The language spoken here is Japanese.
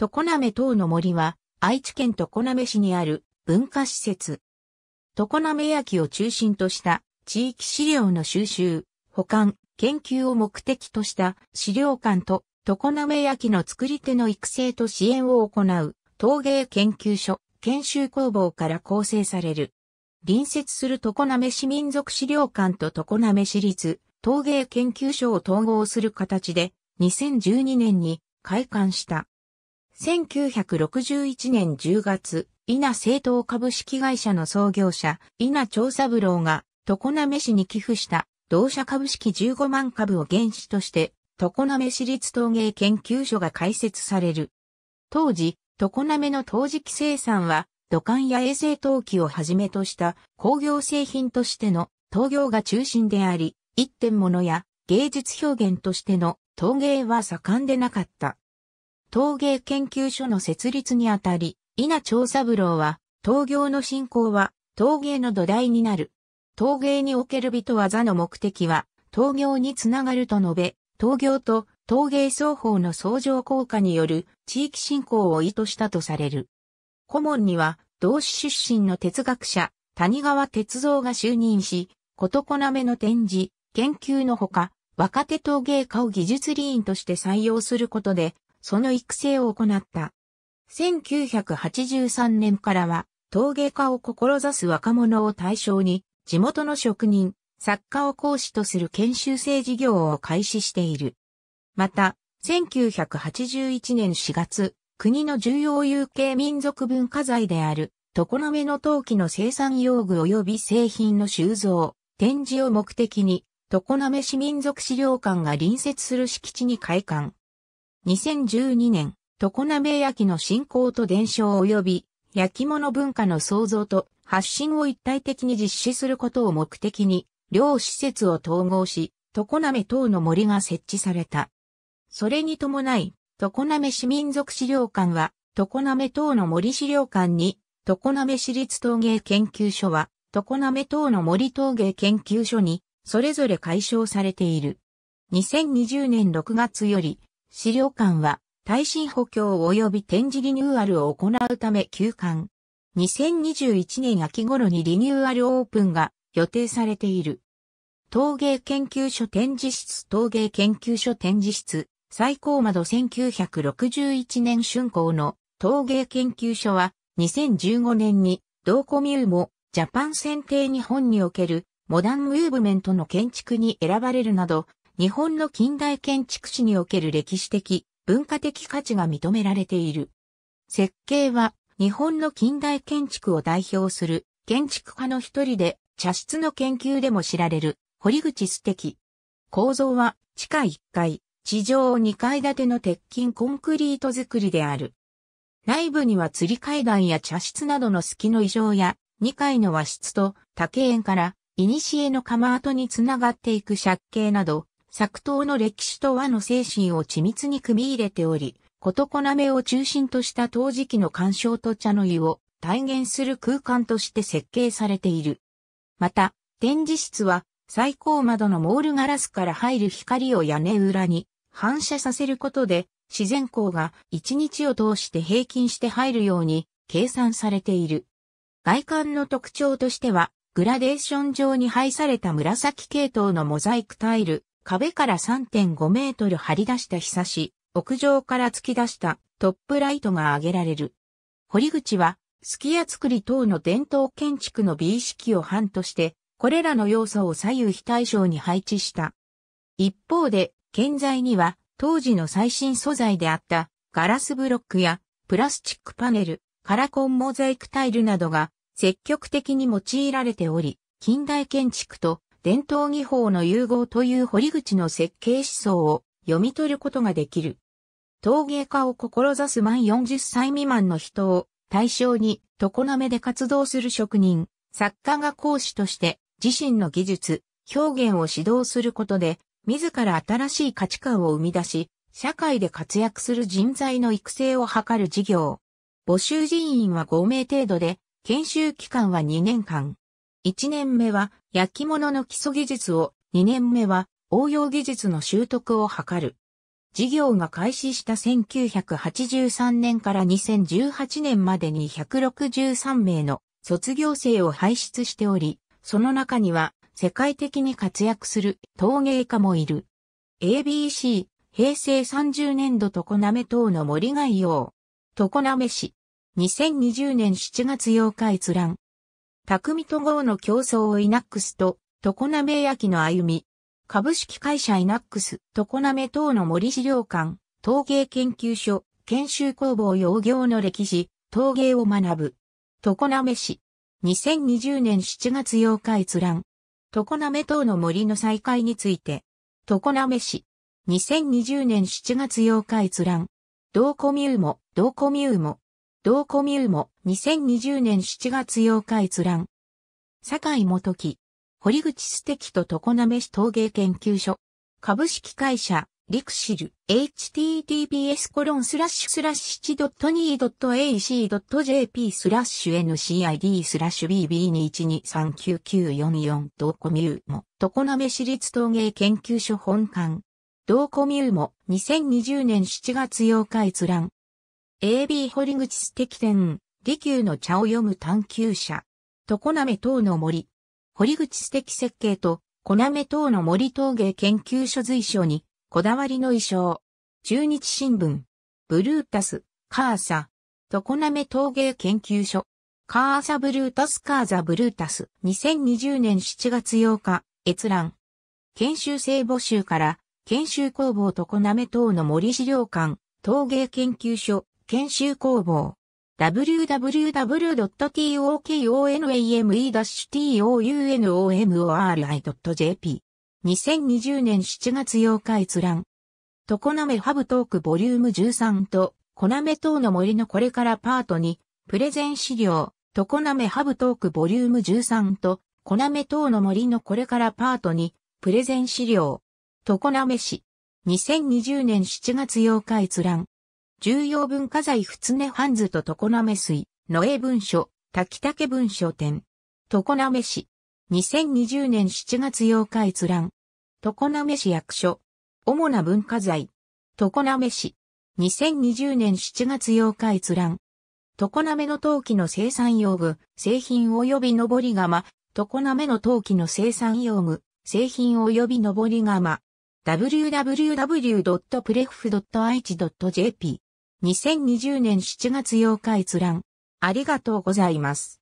常滑等の森は、愛知県常滑市にある文化施設。常滑焼を中心とした地域資料の収集、保管、研究を目的とした資料館と常滑焼の作り手の育成と支援を行う陶芸研究所、研修工房から構成される。隣接する常滑市民族資料館と常滑市立陶芸研究所を統合する形で2012年に開館した。1961年10月、稲政党株式会社の創業者、稲長三郎が、常滑市に寄付した、同社株式15万株を原資として、常滑市立陶芸研究所が開設される。当時、常滑の陶磁器生産は、土管や衛生陶器をはじめとした工業製品としての陶業が中心であり、一点物や芸術表現としての陶芸は盛んでなかった。陶芸研究所の設立にあたり、稲長三郎は、陶業の振興は、陶芸の土台になる。陶芸における美と技の目的は、陶業につながると述べ、陶業と陶芸双方の相乗効果による地域振興を意図したとされる。顧問には、同志出身の哲学者、谷川哲三が就任し、ことこなめの展示、研究のほか、若手陶芸家を技術理員として採用することで、その育成を行った。1983年からは、陶芸家を志す若者を対象に、地元の職人、作家を講師とする研修生事業を開始している。また、1981年4月、国の重要有形民族文化財である、床のの陶器の生産用具及び製品の収蔵、展示を目的に、床の市民族資料館が隣接する敷地に開館。2012年、常鍋焼の振興と伝承及び、焼き物文化の創造と発信を一体的に実施することを目的に、両施設を統合し、常鍋等の森が設置された。それに伴い、常鍋市民族資料館は、常鍋等の森資料館に、常鍋市立陶芸研究所は、常鍋等の森陶芸研究所に、それぞれ解消されている。2020年6月より、資料館は、耐震補強及び展示リニューアルを行うため休館。2021年秋頃にリニューアルオープンが予定されている。陶芸研究所展示室陶芸研究所展示室最高窓1961年春工の陶芸研究所は2015年に同コミューもジャパン選定日本におけるモダンムーブメントの建築に選ばれるなど日本の近代建築史における歴史的、文化的価値が認められている。設計は日本の近代建築を代表する建築家の一人で茶室の研究でも知られる堀口素敵。構造は地下1階、地上2階建ての鉄筋コンクリート造りである。内部には吊り階段や茶室などの隙の異常や2階の和室と竹園から古の釜跡につながっていく借景など作刀の歴史と和の精神を緻密に組み入れており、ことこなめを中心とした陶磁器の鑑賞と茶の湯を体現する空間として設計されている。また、展示室は最高窓のモールガラスから入る光を屋根裏に反射させることで自然光が一日を通して平均して入るように計算されている。外観の特徴としてはグラデーション上に配された紫系統のモザイクタイル、壁から3.5メートル張り出した日差し、屋上から突き出したトップライトが挙げられる。堀口は、すき家作り等の伝統建築の美意識を範として、これらの要素を左右非対称に配置した。一方で、建材には、当時の最新素材であったガラスブロックやプラスチックパネル、カラコンモザイクタイルなどが積極的に用いられており、近代建築と伝統技法の融合という堀口の設計思想を読み取ることができる。陶芸家を志す満40歳未満の人を対象に常滑で活動する職人、作家が講師として自身の技術、表現を指導することで自ら新しい価値観を生み出し、社会で活躍する人材の育成を図る事業。募集人員は5名程度で、研修期間は2年間。1年目は焼き物の基礎技術を、2年目は応用技術の習得を図る。事業が開始した1983年から2018年までに163名の卒業生を輩出しており、その中には世界的に活躍する陶芸家もいる。ABC、平成30年度常滑等の森概要。常滑市。2020年7月8日閲覧。匠と号の競争をイナックスと、常滑焼の歩み。株式会社イナックス、常滑等の森資料館、陶芸研究所、研修工房養業の歴史、陶芸を学ぶ。常滑市。2020年7月8日閲覧。常滑等の森の再開について。常滑市。2020年7月8日閲覧。同コミューモ、同コミューモ。同コミューも2020年7月8日閲覧。酒井元樹、堀口素敵と常滑市陶芸研究所、株式会社、リクシル、https コロンスラッシュスラッシュ 7.2.ac.jp スラッシュ NCID スラッシュ BB21239944 同コミューも、常滑市立陶芸研究所本館。同コミューも2020年7月8日閲覧。AB 堀口素敵店、利休の茶を読む探求者。常滑等の森。堀口素敵設計と、小滑等の森陶芸研究所随所に、こだわりの衣装。中日新聞。ブルータス、カーサ。常滑陶芸研究所。カーサブルータスカーザブルータス。2020年7月8日、閲覧。研修生募集から、研修工房常滑等の森資料館、陶芸研究所。研修工房。www.tokoname-tounomori.jp。2020年7月8日閲覧。常滑ハブトークボリューム13と、コナメ等の森のこれからパートに、プレゼン資料、常滑ハブトークボリューム13と、コナメ等の森のこれからパートに、プレゼン資料、常滑市。2020年7月8日閲覧。重要文化財ふつねハンズと常滑水、野江文書、滝竹文書店。常滑市。2020年7月8日閲覧。常滑市役所。主な文化財。常滑市。2020年7月8日閲覧。常滑の陶器の生産用具、製品及び登り窯。常滑の陶器の生産用具、製品及び登り窯。w w w p r e f i j p 2020年7月8日閲覧。ありがとうございます。